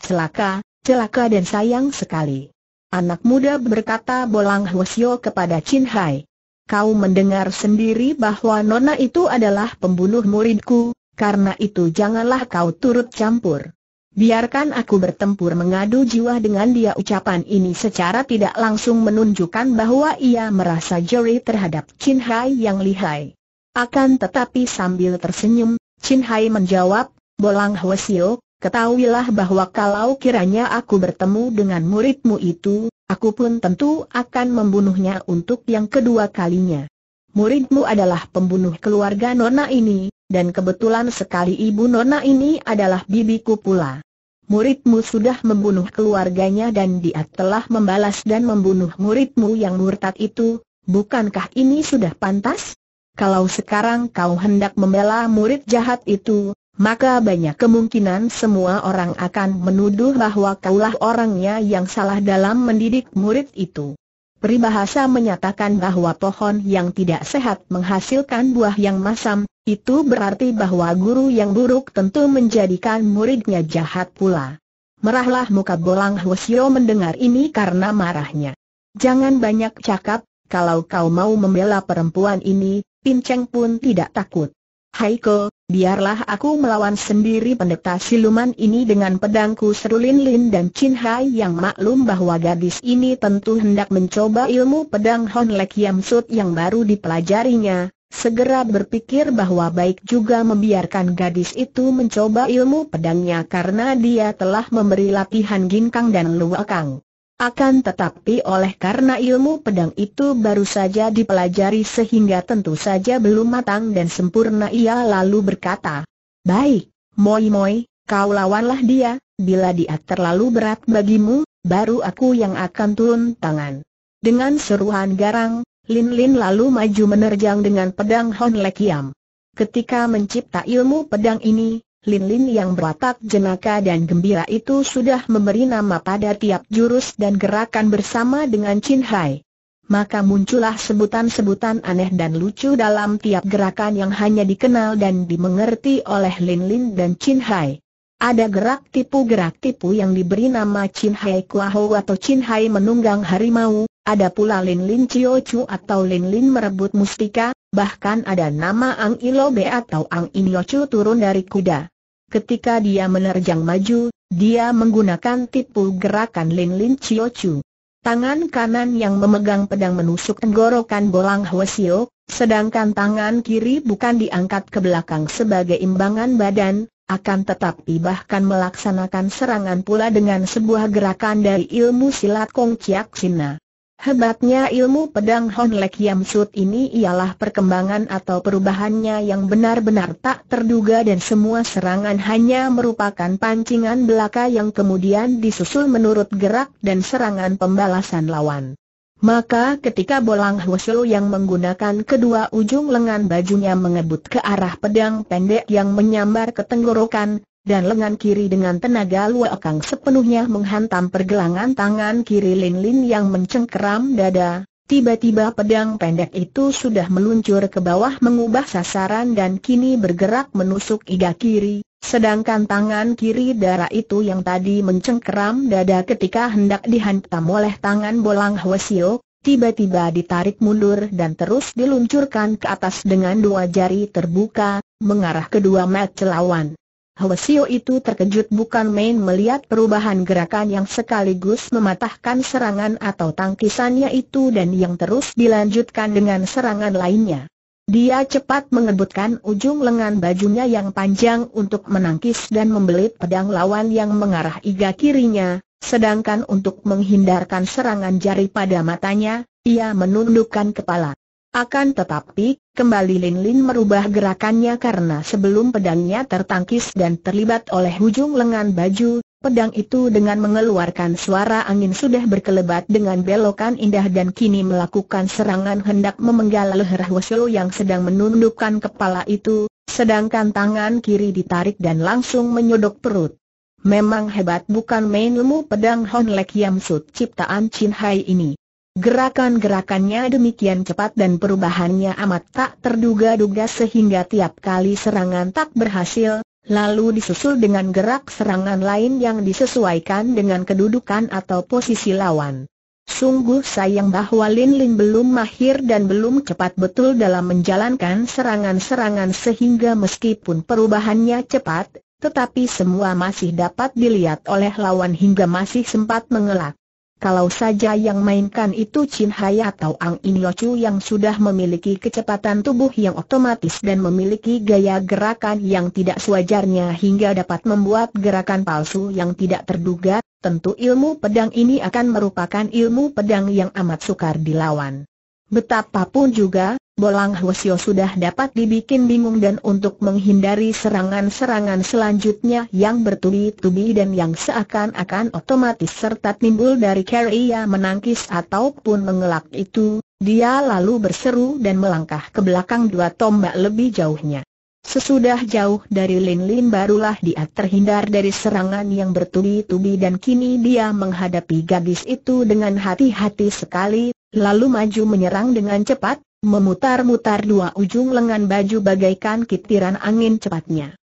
Celaka, celaka dan sayang sekali. Anak muda berkata bolang Hwasyo kepada Chin Hai. Kau mendengar sendiri bahwa Nona itu adalah pembunuh muridku, karena itu janganlah kau turut campur. Biarkan aku bertempur mengadu jiwa dengan dia ucapan ini secara tidak langsung menunjukkan bahwa ia merasa jeri terhadap Chin Hai yang lihai. Akan tetapi sambil tersenyum, Chin Hai menjawab, Bolang Hwasio, ketahuilah bahwa kalau kiranya aku bertemu dengan muridmu itu, aku pun tentu akan membunuhnya untuk yang kedua kalinya. Muridmu adalah pembunuh keluarga Nona ini, dan kebetulan sekali ibu Nona ini adalah bibiku pula muridmu sudah membunuh keluarganya dan dia telah membalas dan membunuh muridmu yang murtad itu, bukankah ini sudah pantas? Kalau sekarang kau hendak membela murid jahat itu, maka banyak kemungkinan semua orang akan menuduh bahwa kaulah orangnya yang salah dalam mendidik murid itu. Peribahasa menyatakan bahwa pohon yang tidak sehat menghasilkan buah yang masam, itu berarti bahwa guru yang buruk tentu menjadikan muridnya jahat pula. Merahlah muka Bolang Hwasyo mendengar ini karena marahnya. Jangan banyak cakap, kalau kau mau membela perempuan ini, Pinceng pun tidak takut. Haiko, biarlah aku melawan sendiri pendeta siluman ini dengan pedangku Serulin Lin dan Chin Hai yang maklum bahwa gadis ini tentu hendak mencoba ilmu pedang Honlek Yam yang baru dipelajarinya, segera berpikir bahwa baik juga membiarkan gadis itu mencoba ilmu pedangnya karena dia telah memberi latihan ginkang dan luakang. Akan tetapi oleh karena ilmu pedang itu baru saja dipelajari sehingga tentu saja belum matang dan sempurna ia lalu berkata, Baik, Moi Moi, kau lawanlah dia, bila dia terlalu berat bagimu, baru aku yang akan turun tangan. Dengan seruan garang, Lin Lin lalu maju menerjang dengan pedang Hon Lekiam. Ketika mencipta ilmu pedang ini, Lin Lin yang berwatak jenaka dan gembira itu sudah memberi nama pada tiap jurus dan gerakan bersama dengan Chin Hai. Maka muncullah sebutan-sebutan aneh dan lucu dalam tiap gerakan yang hanya dikenal dan dimengerti oleh Lin Lin dan Chin Hai. Ada gerak tipu-gerak tipu yang diberi nama Chin Hai Kuahou atau Chin Hai menunggang harimau, ada pula Lin Lin Cio Chu atau Lin Lin merebut mustika, bahkan ada nama Ang Ilo Be atau Ang In Yo Chu turun dari kuda. Ketika dia menerjang maju, dia menggunakan tipu gerakan Lin Lin Cio Chu. Tangan kanan yang memegang pedang menusuk tenggorokan Bolang Hwasio, sedangkan tangan kiri bukan diangkat ke belakang sebagai imbangan badan, akan tetapi bahkan melaksanakan serangan pula dengan sebuah gerakan dari ilmu silat Kong Chiak Sina. Hebatnya ilmu pedang Honlek Yam ini ialah perkembangan atau perubahannya yang benar-benar tak terduga dan semua serangan hanya merupakan pancingan belaka yang kemudian disusul menurut gerak dan serangan pembalasan lawan. Maka ketika Bolang Husu yang menggunakan kedua ujung lengan bajunya mengebut ke arah pedang pendek yang menyambar ke tenggorokan, dan lengan kiri dengan tenaga luakang sepenuhnya menghantam pergelangan tangan kiri Lin Lin yang mencengkeram dada. Tiba-tiba pedang pendek itu sudah meluncur ke bawah mengubah sasaran dan kini bergerak menusuk iga kiri, sedangkan tangan kiri darah itu yang tadi mencengkeram dada ketika hendak dihantam oleh tangan bolang Hwasio, tiba-tiba ditarik mundur dan terus diluncurkan ke atas dengan dua jari terbuka, mengarah kedua mat celawan. Hwasio itu terkejut bukan main melihat perubahan gerakan yang sekaligus mematahkan serangan atau tangkisannya itu dan yang terus dilanjutkan dengan serangan lainnya. Dia cepat mengebutkan ujung lengan bajunya yang panjang untuk menangkis dan membelit pedang lawan yang mengarah iga kirinya, sedangkan untuk menghindarkan serangan jari pada matanya, ia menundukkan kepala. Akan tetapi, kembali Lin Lin merubah gerakannya karena sebelum pedangnya tertangkis dan terlibat oleh ujung lengan baju, pedang itu dengan mengeluarkan suara angin sudah berkelebat dengan belokan indah dan kini melakukan serangan hendak memenggal leher Hwasyo yang sedang menundukkan kepala itu, sedangkan tangan kiri ditarik dan langsung menyodok perut. Memang hebat bukan main ilmu pedang Honlek Yam ciptaan Chin Hai ini. Gerakan-gerakannya demikian cepat dan perubahannya amat tak terduga-duga sehingga tiap kali serangan tak berhasil, lalu disusul dengan gerak serangan lain yang disesuaikan dengan kedudukan atau posisi lawan. Sungguh sayang bahwa Lin Lin belum mahir dan belum cepat betul dalam menjalankan serangan-serangan sehingga meskipun perubahannya cepat, tetapi semua masih dapat dilihat oleh lawan hingga masih sempat mengelak. Kalau saja yang mainkan itu Chin Hai atau Ang In Chu yang sudah memiliki kecepatan tubuh yang otomatis dan memiliki gaya gerakan yang tidak sewajarnya hingga dapat membuat gerakan palsu yang tidak terduga, tentu ilmu pedang ini akan merupakan ilmu pedang yang amat sukar dilawan. Betapapun juga, Bolang Hwasyo sudah dapat dibikin bingung dan untuk menghindari serangan-serangan selanjutnya yang bertubi-tubi dan yang seakan-akan otomatis serta timbul dari karya menangkis ataupun mengelak itu, dia lalu berseru dan melangkah ke belakang dua tombak lebih jauhnya. Sesudah jauh dari Lin Lin barulah dia terhindar dari serangan yang bertubi-tubi dan kini dia menghadapi gadis itu dengan hati-hati sekali Lalu maju menyerang dengan cepat, memutar-mutar dua ujung lengan baju bagaikan kitiran angin cepatnya.